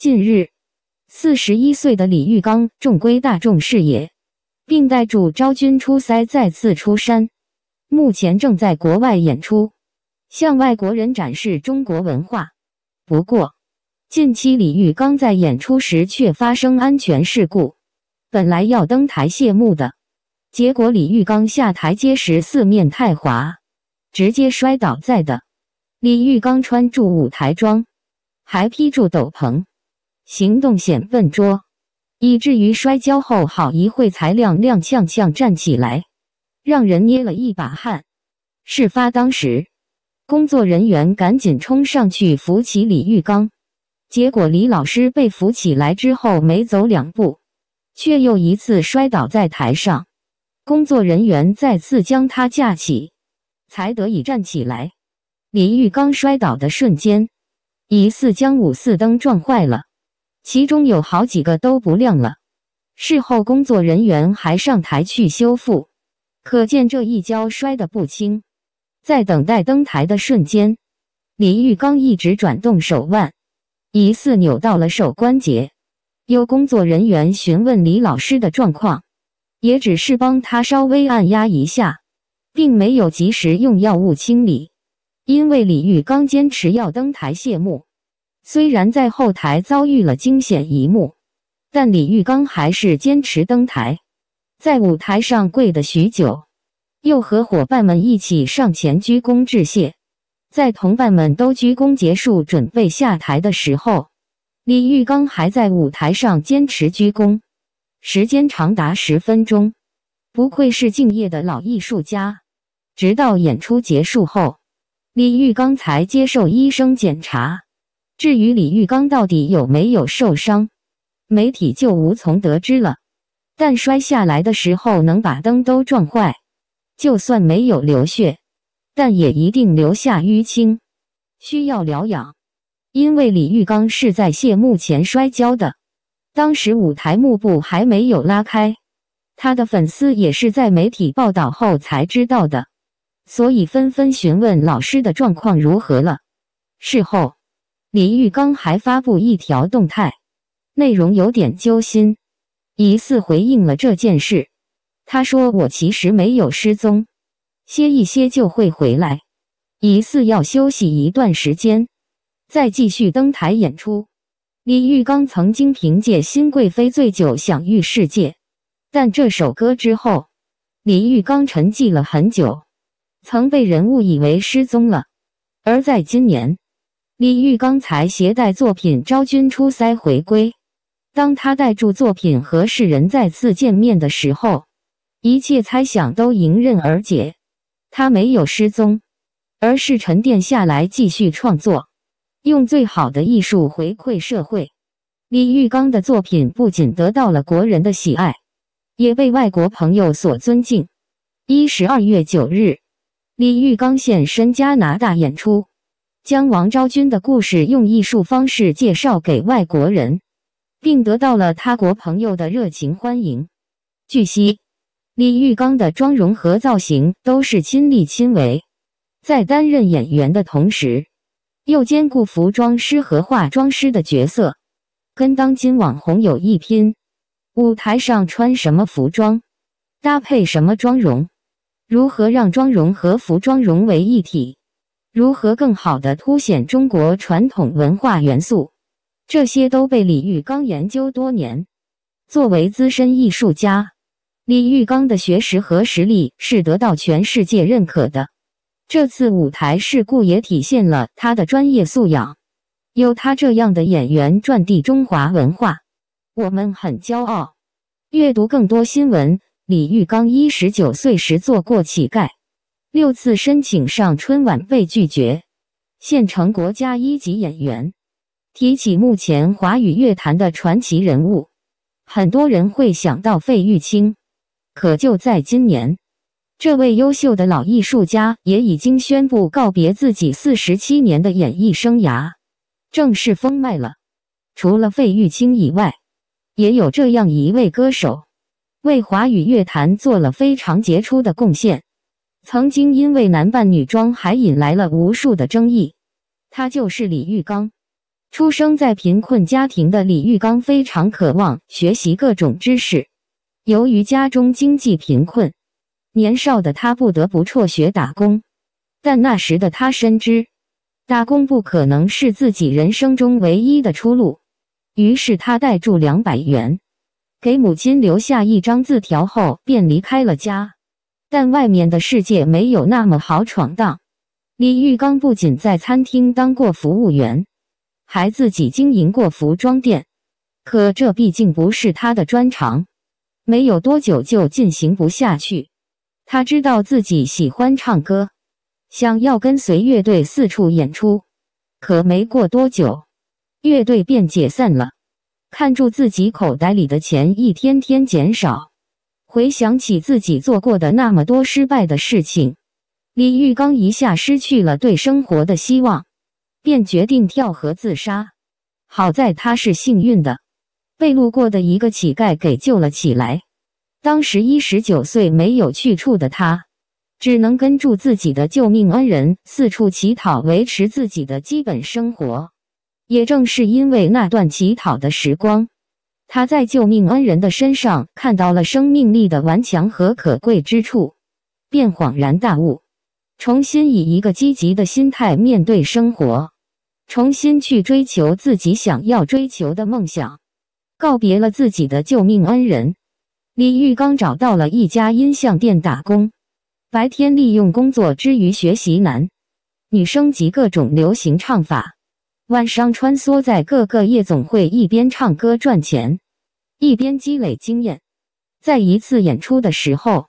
近日，四十一岁的李玉刚重归大众视野，并带助昭君出塞》再次出山，目前正在国外演出，向外国人展示中国文化。不过，近期李玉刚在演出时却发生安全事故，本来要登台谢幕的，结果李玉刚下台阶时四面太滑，直接摔倒在的。李玉刚穿住舞台装，还披住斗篷。行动显笨拙，以至于摔跤后好一会才踉踉跄跄站起来，让人捏了一把汗。事发当时，工作人员赶紧冲上去扶起李玉刚，结果李老师被扶起来之后没走两步，却又一次摔倒在台上。工作人员再次将他架起，才得以站起来。李玉刚摔倒的瞬间，疑似将五四灯撞坏了。其中有好几个都不亮了，事后工作人员还上台去修复，可见这一跤摔得不轻。在等待登台的瞬间，李玉刚一直转动手腕，疑似扭到了手关节。有工作人员询问李老师的状况，也只是帮他稍微按压一下，并没有及时用药物清理，因为李玉刚坚持要登台谢幕。虽然在后台遭遇了惊险一幕，但李玉刚还是坚持登台，在舞台上跪的许久，又和伙伴们一起上前鞠躬致谢。在同伴们都鞠躬结束、准备下台的时候，李玉刚还在舞台上坚持鞠躬，时间长达十分钟。不愧是敬业的老艺术家。直到演出结束后，李玉刚才接受医生检查。至于李玉刚到底有没有受伤，媒体就无从得知了。但摔下来的时候能把灯都撞坏，就算没有流血，但也一定留下淤青，需要疗养。因为李玉刚是在谢幕前摔跤的，当时舞台幕布还没有拉开，他的粉丝也是在媒体报道后才知道的，所以纷纷询问老师的状况如何了。事后。李玉刚还发布一条动态，内容有点揪心，疑似回应了这件事。他说：“我其实没有失踪，歇一歇就会回来，疑似要休息一段时间，再继续登台演出。”李玉刚曾经凭借《新贵妃醉酒》享誉世界，但这首歌之后，李玉刚沉寂了很久，曾被人误以为失踪了。而在今年。李玉刚才携带作品《昭君出塞》回归。当他带住作品和世人再次见面的时候，一切猜想都迎刃而解。他没有失踪，而是沉淀下来继续创作，用最好的艺术回馈社会。李玉刚的作品不仅得到了国人的喜爱，也被外国朋友所尊敬。一十二月九日，李玉刚现身加拿大演出。将王昭君的故事用艺术方式介绍给外国人，并得到了他国朋友的热情欢迎。据悉，李玉刚的妆容和造型都是亲力亲为，在担任演员的同时，又兼顾服装师和化妆师的角色，跟当今网红有一拼。舞台上穿什么服装，搭配什么妆容，如何让妆容和服装融为一体？如何更好地凸显中国传统文化元素？这些都被李玉刚研究多年。作为资深艺术家，李玉刚的学识和实力是得到全世界认可的。这次舞台事故也体现了他的专业素养。有他这样的演员传递中华文化，我们很骄傲。阅读更多新闻：李玉刚一十九岁时做过乞丐。六次申请上春晚被拒绝，现成国家一级演员。提起目前华语乐坛的传奇人物，很多人会想到费玉清。可就在今年，这位优秀的老艺术家也已经宣布告别自己四十七年的演艺生涯，正式封麦了。除了费玉清以外，也有这样一位歌手，为华语乐坛做了非常杰出的贡献。曾经因为男扮女装还引来了无数的争议，他就是李玉刚。出生在贫困家庭的李玉刚非常渴望学习各种知识。由于家中经济贫困，年少的他不得不辍学打工。但那时的他深知，打工不可能是自己人生中唯一的出路。于是他带住两百元，给母亲留下一张字条后便离开了家。但外面的世界没有那么好闯荡。李玉刚不仅在餐厅当过服务员，还自己经营过服装店，可这毕竟不是他的专长，没有多久就进行不下去。他知道自己喜欢唱歌，想要跟随乐队四处演出，可没过多久，乐队便解散了，看住自己口袋里的钱一天天减少。回想起自己做过的那么多失败的事情，李玉刚一下失去了对生活的希望，便决定跳河自杀。好在他是幸运的，被路过的一个乞丐给救了起来。当时一十九岁、没有去处的他，只能跟住自己的救命恩人四处乞讨，维持自己的基本生活。也正是因为那段乞讨的时光。他在救命恩人的身上看到了生命力的顽强和可贵之处，便恍然大悟，重新以一个积极的心态面对生活，重新去追求自己想要追求的梦想。告别了自己的救命恩人，李玉刚找到了一家音像店打工，白天利用工作之余学习男、女声及各种流行唱法。晚上穿梭在各个夜总会，一边唱歌赚钱，一边积累经验。在一次演出的时候，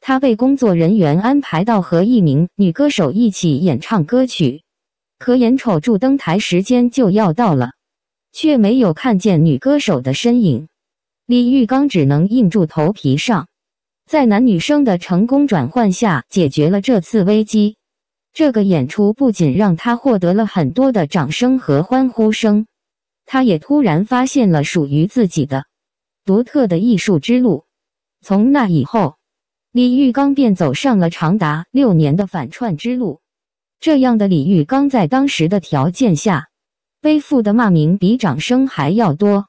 他被工作人员安排到和一名女歌手一起演唱歌曲。可眼瞅着登台时间就要到了，却没有看见女歌手的身影，李玉刚只能硬住头皮上。在男女生的成功转换下，解决了这次危机。这个演出不仅让他获得了很多的掌声和欢呼声，他也突然发现了属于自己的独特的艺术之路。从那以后，李玉刚便走上了长达六年的反串之路。这样的李玉刚在当时的条件下，背负的骂名比掌声还要多，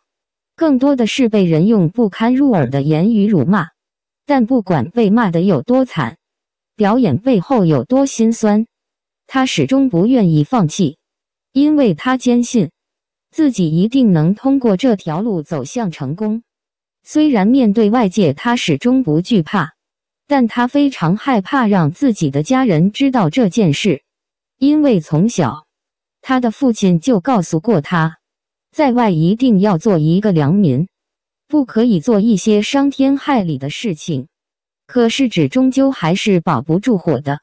更多的是被人用不堪入耳的言语辱骂。但不管被骂的有多惨，表演背后有多心酸。他始终不愿意放弃，因为他坚信自己一定能通过这条路走向成功。虽然面对外界，他始终不惧怕，但他非常害怕让自己的家人知道这件事，因为从小他的父亲就告诉过他，在外一定要做一个良民，不可以做一些伤天害理的事情。可是纸终究还是保不住火的。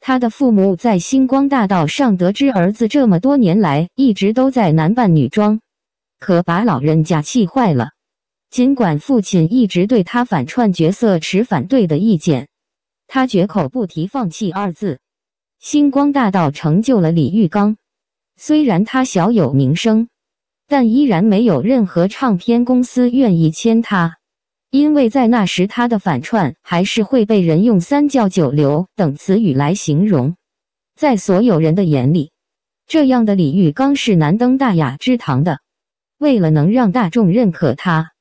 他的父母在星光大道上得知儿子这么多年来一直都在男扮女装，可把老人家气坏了。尽管父亲一直对他反串角色持反对的意见，他绝口不提放弃二字。星光大道成就了李玉刚，虽然他小有名声，但依然没有任何唱片公司愿意签他。因为在那时，他的反串还是会被人用“三教九流”等词语来形容，在所有人的眼里，这样的李玉刚是难登大雅之堂的。为了能让大众认可他，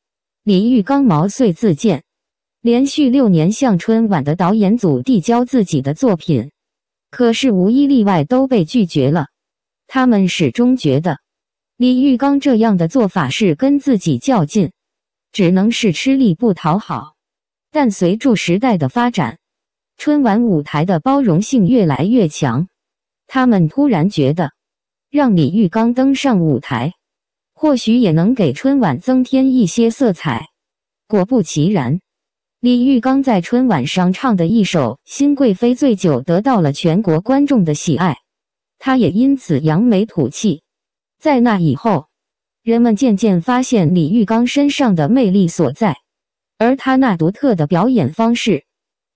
李玉刚毛遂自荐，连续六年向春晚的导演组递交自己的作品，可是无一例外都被拒绝了。他们始终觉得，李玉刚这样的做法是跟自己较劲。只能是吃力不讨好。但随着时代的发展，春晚舞台的包容性越来越强。他们突然觉得，让李玉刚登上舞台，或许也能给春晚增添一些色彩。果不其然，李玉刚在春晚上唱的一首《新贵妃醉酒》得到了全国观众的喜爱，他也因此扬眉吐气。在那以后。人们渐渐发现李玉刚身上的魅力所在，而他那独特的表演方式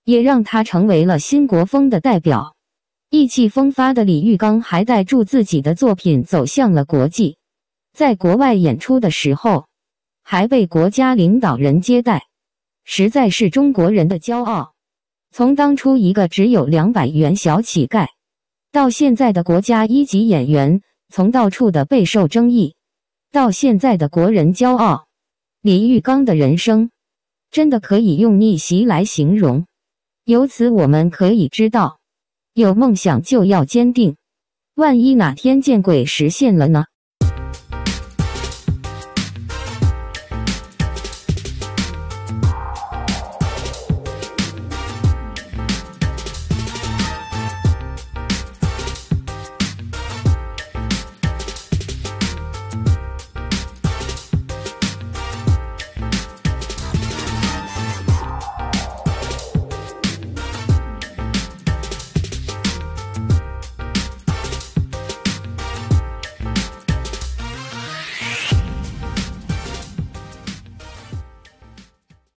也让他成为了新国风的代表。意气风发的李玉刚还带助自己的作品走向了国际，在国外演出的时候还被国家领导人接待，实在是中国人的骄傲。从当初一个只有两百元小乞丐，到现在的国家一级演员，从到处的备受争议。到现在的国人骄傲，李玉刚的人生真的可以用逆袭来形容。由此，我们可以知道，有梦想就要坚定。万一哪天见鬼实现了呢？